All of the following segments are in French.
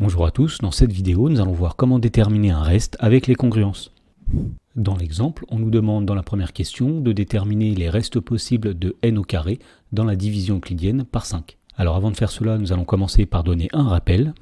Bonjour à tous, dans cette vidéo nous allons voir comment déterminer un reste avec les congruences. Dans l'exemple, on nous demande dans la première question de déterminer les restes possibles de n au carré dans la division euclidienne par 5. Alors avant de faire cela, nous allons commencer par donner un rappel.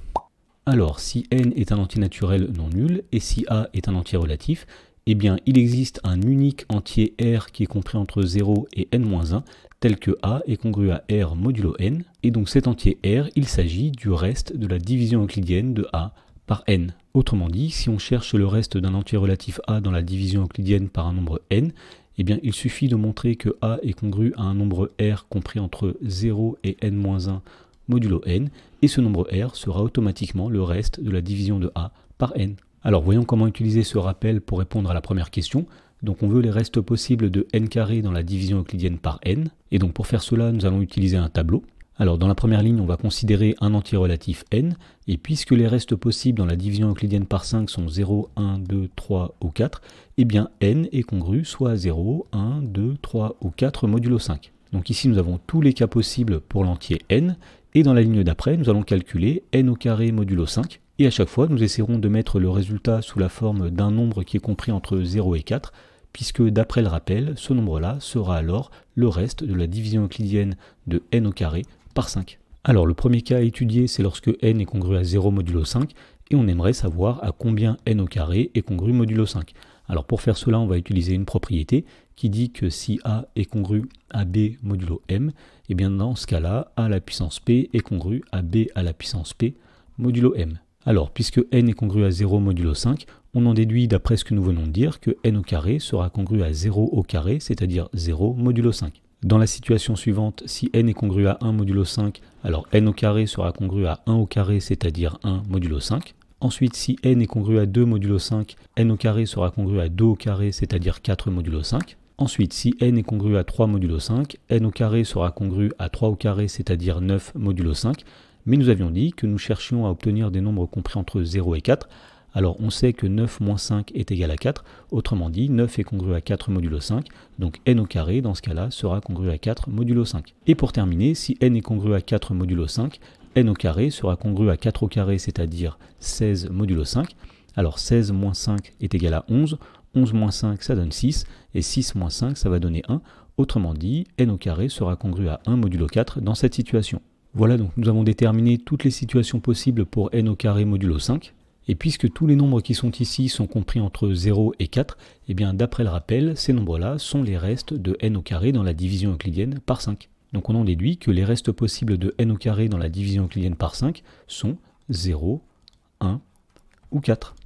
Alors si n est un entier naturel non nul et si a est un entier relatif, eh bien, il existe un unique entier R qui est compris entre 0 et n-1, tel que A est congru à R modulo n, et donc cet entier R, il s'agit du reste de la division euclidienne de A par n. Autrement dit, si on cherche le reste d'un entier relatif A dans la division euclidienne par un nombre n, eh bien, il suffit de montrer que A est congru à un nombre R compris entre 0 et n-1 modulo n, et ce nombre R sera automatiquement le reste de la division de A par n. Alors voyons comment utiliser ce rappel pour répondre à la première question. Donc on veut les restes possibles de n carré dans la division euclidienne par n. Et donc pour faire cela, nous allons utiliser un tableau. Alors dans la première ligne, on va considérer un entier relatif n, et puisque les restes possibles dans la division euclidienne par 5 sont 0, 1, 2, 3 ou 4, eh bien n est congru soit 0, 1, 2, 3 ou 4 modulo 5. Donc ici nous avons tous les cas possibles pour l'entier n, et dans la ligne d'après, nous allons calculer n au carré modulo 5, et à chaque fois, nous essaierons de mettre le résultat sous la forme d'un nombre qui est compris entre 0 et 4, puisque d'après le rappel, ce nombre-là sera alors le reste de la division euclidienne de n au carré par 5. Alors le premier cas à étudier, c'est lorsque n est congru à 0 modulo 5, et on aimerait savoir à combien n au carré est congru modulo 5. Alors pour faire cela, on va utiliser une propriété qui dit que si A est congru à B modulo M, et eh bien dans ce cas-là, A à la puissance P est congru à B à la puissance P modulo M. Alors, puisque n est congru à 0 modulo 5, on en déduit, d'après ce que nous venons de dire, que n au carré sera congru à 0 au carré, c'est-à-dire 0 modulo 5. Dans la situation suivante, si n est congru à 1 modulo 5, alors n au carré sera congru à 1 au carré, c'est-à-dire 1 modulo 5. Ensuite, si n est congru à 2 modulo 5, n au carré sera congru à 2 au carré, c'est-à-dire 4 modulo 5. Ensuite, si n est congru à 3 modulo 5, n au carré sera congru à 3 au carré, c'est-à-dire 9 modulo 5 mais nous avions dit que nous cherchions à obtenir des nombres compris entre 0 et 4, alors on sait que 9 moins 5 est égal à 4, autrement dit 9 est congru à 4 modulo 5, donc n au carré dans ce cas-là sera congru à 4 modulo 5. Et pour terminer, si n est congru à 4 modulo 5, n au carré sera congru à 4 au carré, c'est-à-dire 16 modulo 5. Alors 16 moins 5 est égal à 11, 11 moins 5 ça donne 6, et 6 moins 5 ça va donner 1, autrement dit n au carré sera congru à 1 modulo 4 dans cette situation. Voilà donc nous avons déterminé toutes les situations possibles pour n au carré modulo 5. Et puisque tous les nombres qui sont ici sont compris entre 0 et 4, et eh bien d'après le rappel, ces nombres-là sont les restes de n au carré dans la division euclidienne par 5. Donc on en déduit que les restes possibles de n au carré dans la division euclidienne par 5 sont 0, 1 ou 4.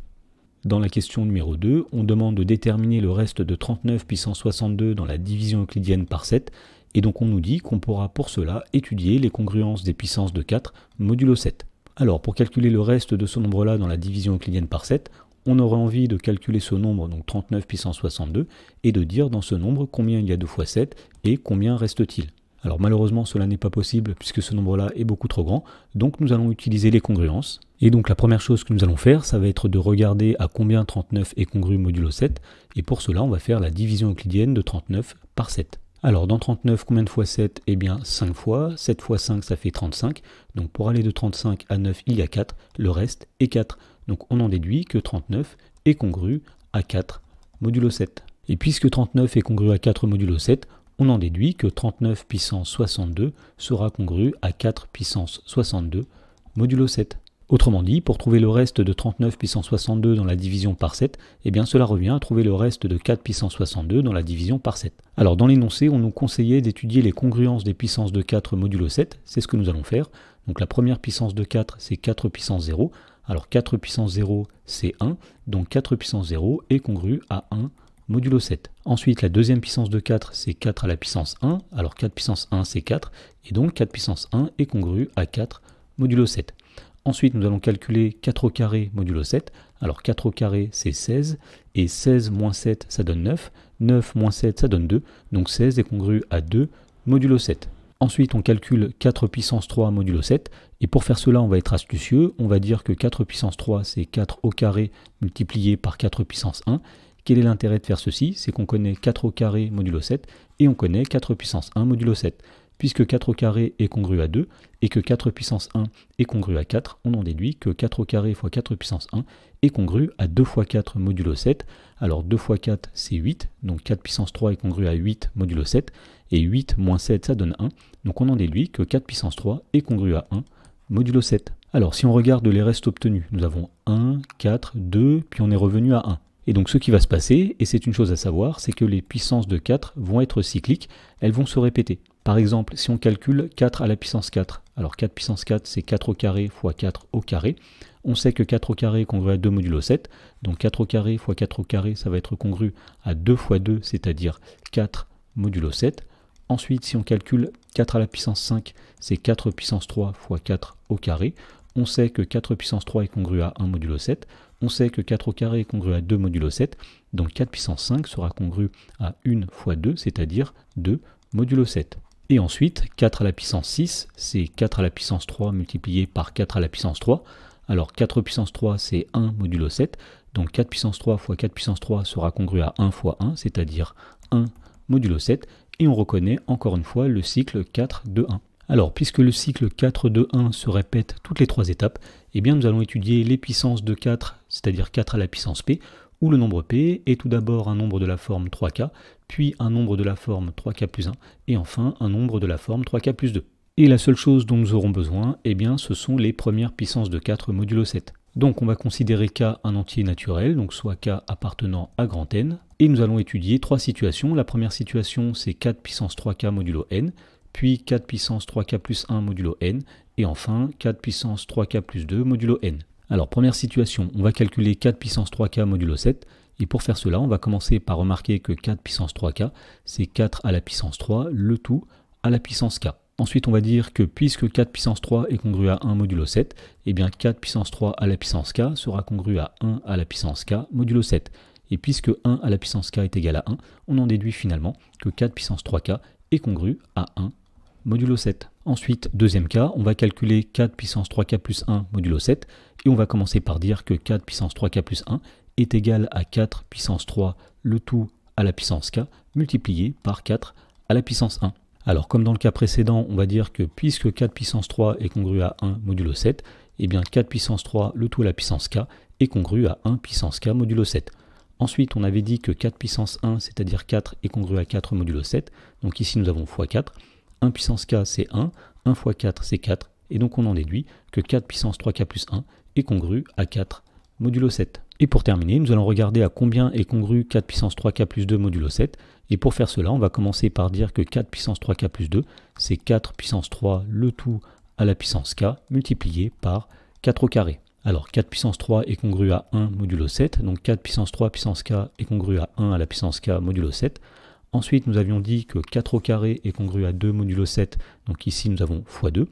Dans la question numéro 2, on demande de déterminer le reste de 39 puissance 62 dans la division euclidienne par 7, et donc on nous dit qu'on pourra pour cela étudier les congruences des puissances de 4 modulo 7. Alors pour calculer le reste de ce nombre-là dans la division euclidienne par 7, on aurait envie de calculer ce nombre, donc 39 puissance 62, et de dire dans ce nombre combien il y a 2 fois 7 et combien reste-t-il. Alors malheureusement cela n'est pas possible puisque ce nombre-là est beaucoup trop grand, donc nous allons utiliser les congruences. Et donc la première chose que nous allons faire, ça va être de regarder à combien 39 est congru modulo 7, et pour cela on va faire la division euclidienne de 39 par 7. Alors dans 39, combien de fois 7 Eh bien 5 fois. 7 fois 5, ça fait 35. Donc pour aller de 35 à 9, il y a 4. Le reste est 4. Donc on en déduit que 39 est congru à 4 modulo 7. Et puisque 39 est congru à 4 modulo 7, on en déduit que 39 puissance 62 sera congru à 4 puissance 62 modulo 7. Autrement dit, pour trouver le reste de 39 puissance 62 dans la division par 7, eh bien cela revient à trouver le reste de 4 puissance 62 dans la division par 7. Alors dans l'énoncé, on nous conseillait d'étudier les congruences des puissances de 4 modulo 7, c'est ce que nous allons faire. Donc la première puissance de 4, c'est 4 puissance 0. Alors 4 puissance 0, c'est 1, donc 4 puissance 0 est congru à 1 modulo 7. Ensuite, la deuxième puissance de 4, c'est 4 à la puissance 1, alors 4 puissance 1, c'est 4, et donc 4 puissance 1 est congru à 4 modulo 7. Ensuite, nous allons calculer 4 au carré modulo 7. Alors 4 au carré, c'est 16. Et 16 moins 7, ça donne 9. 9 moins 7, ça donne 2. Donc 16 est congru à 2 modulo 7. Ensuite, on calcule 4 puissance 3 modulo 7. Et pour faire cela, on va être astucieux. On va dire que 4 puissance 3, c'est 4 au carré multiplié par 4 puissance 1. Quel est l'intérêt de faire ceci C'est qu'on connaît 4 au carré modulo 7 et on connaît 4 puissance 1 modulo 7. Puisque 4 au carré est congru à 2 et que 4 puissance 1 est congru à 4, on en déduit que 4 au carré fois 4 puissance 1 est congru à 2 fois 4 modulo 7. Alors 2 fois 4 c'est 8, donc 4 puissance 3 est congru à 8 modulo 7 et 8 moins 7 ça donne 1. Donc on en déduit que 4 puissance 3 est congru à 1 modulo 7. Alors si on regarde les restes obtenus, nous avons 1, 4, 2, puis on est revenu à 1. Et donc ce qui va se passer, et c'est une chose à savoir, c'est que les puissances de 4 vont être cycliques, elles vont se répéter. Par exemple, si on calcule 4 à la puissance 4, alors 4 puissance 4 c'est 4 au carré fois 4 au carré, on sait que 4 au carré est congru à 2 modulo 7, donc 4 au carré fois 4 au carré ça va être congru à 2 fois 2, c'est-à-dire 4 modulo 7. Ensuite, si on calcule 4 à la puissance 5, c'est 4 puissance 3 fois 4 au carré. On sait que 4 puissance 3 est congru à 1 modulo 7. On sait que 4 au carré est congru à 2 modulo 7. Donc 4 puissance 5 sera congru à 1 fois 2, c'est-à-dire 2 modulo 7. Et ensuite, 4 à la puissance 6, c'est 4 à la puissance 3 multiplié par 4 à la puissance 3. Alors 4 puissance 3, c'est 1 modulo 7. Donc 4 puissance 3 fois 4 puissance 3 sera congru à 1 fois 1, c'est-à-dire 1 modulo 7. Et on reconnaît encore une fois le cycle 4 de 1. Alors, puisque le cycle 4 de 1 se répète toutes les trois étapes, eh bien nous allons étudier les puissances de 4, c'est-à-dire 4 à la puissance p, où le nombre P est tout d'abord un nombre de la forme 3K, puis un nombre de la forme 3K plus 1, et enfin un nombre de la forme 3K plus 2. Et la seule chose dont nous aurons besoin, eh bien, ce sont les premières puissances de 4 modulo 7. Donc on va considérer K un entier naturel, donc soit K appartenant à N, et nous allons étudier trois situations. La première situation, c'est 4 puissance 3K modulo N, puis 4 puissance 3K plus 1 modulo N, et enfin 4 puissance 3K plus 2 modulo N. Alors première situation, on va calculer 4 puissance 3k modulo 7. Et pour faire cela, on va commencer par remarquer que 4 puissance 3k, c'est 4 à la puissance 3, le tout à la puissance k. Ensuite, on va dire que puisque 4 puissance 3 est congru à 1 modulo 7, et eh bien 4 puissance 3 à la puissance k sera congru à 1 à la puissance k modulo 7. Et puisque 1 à la puissance k est égal à 1, on en déduit finalement que 4 puissance 3k est congru à 1 modulo 7. Ensuite, deuxième cas, on va calculer 4 puissance 3k plus 1 modulo 7, et on va commencer par dire que 4 puissance 3k plus 1 est égal à 4 puissance 3, le tout à la puissance k, multiplié par 4 à la puissance 1. Alors comme dans le cas précédent, on va dire que puisque 4 puissance 3 est congru à 1 modulo 7, et eh bien 4 puissance 3, le tout à la puissance k, est congru à 1 puissance k modulo 7. Ensuite, on avait dit que 4 puissance 1, c'est-à-dire 4, est congru à 4 modulo 7, donc ici nous avons x4, 1 puissance k, c'est 1. 1 fois 4, c'est 4. Et donc on en déduit que 4 puissance 3k plus 1 est congru à 4 modulo 7. Et pour terminer, nous allons regarder à combien est congru 4 puissance 3k plus 2 modulo 7. Et pour faire cela, on va commencer par dire que 4 puissance 3k plus 2, c'est 4 puissance 3 le tout à la puissance k multiplié par 4 au carré. Alors 4 puissance 3 est congru à 1 modulo 7, donc 4 puissance 3 puissance k est congru à 1 à la puissance k modulo 7. Ensuite, nous avions dit que 4 au carré est congru à 2 modulo 7, donc ici nous avons x2.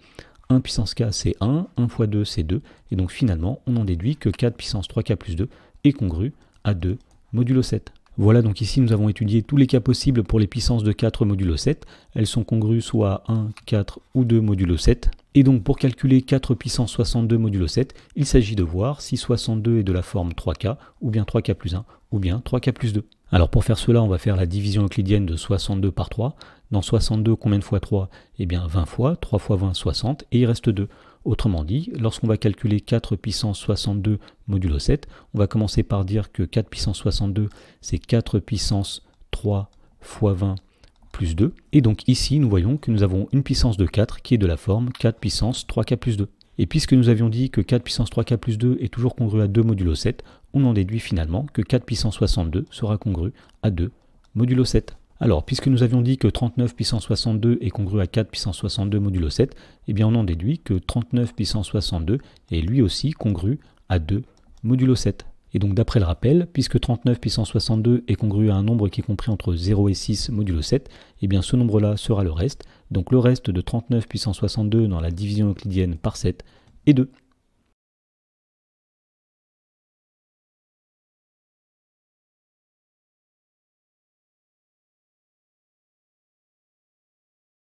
1 puissance k c'est 1, 1 x 2 c'est 2, et donc finalement on en déduit que 4 puissance 3k plus 2 est congru à 2 modulo 7. Voilà donc ici nous avons étudié tous les cas possibles pour les puissances de 4 modulo 7. Elles sont congrues soit à 1, 4 ou 2 modulo 7. Et donc pour calculer 4 puissance 62 modulo 7, il s'agit de voir si 62 est de la forme 3k, ou bien 3k plus 1, ou bien 3k plus 2. Alors pour faire cela, on va faire la division euclidienne de 62 par 3. Dans 62, combien de fois 3 Eh bien 20 fois, 3 fois 20, 60, et il reste 2. Autrement dit, lorsqu'on va calculer 4 puissance 62 modulo 7, on va commencer par dire que 4 puissance 62, c'est 4 puissance 3 fois 20 plus 2. Et donc ici, nous voyons que nous avons une puissance de 4 qui est de la forme 4 puissance 3k plus 2. Et puisque nous avions dit que 4 puissance 3k plus 2 est toujours congru à 2 modulo 7, on en déduit finalement que 4 puissance 62 sera congru à 2 modulo 7. Alors, puisque nous avions dit que 39 puissance 62 est congru à 4 puissance 62 modulo 7, eh bien on en déduit que 39 puissance 62 est lui aussi congru à 2 modulo 7. Et donc d'après le rappel, puisque 39 puissance 62 est congru à un nombre qui est compris entre 0 et 6 modulo 7, et eh bien ce nombre-là sera le reste, donc le reste de 39 puissance 62 dans la division euclidienne par 7 est 2.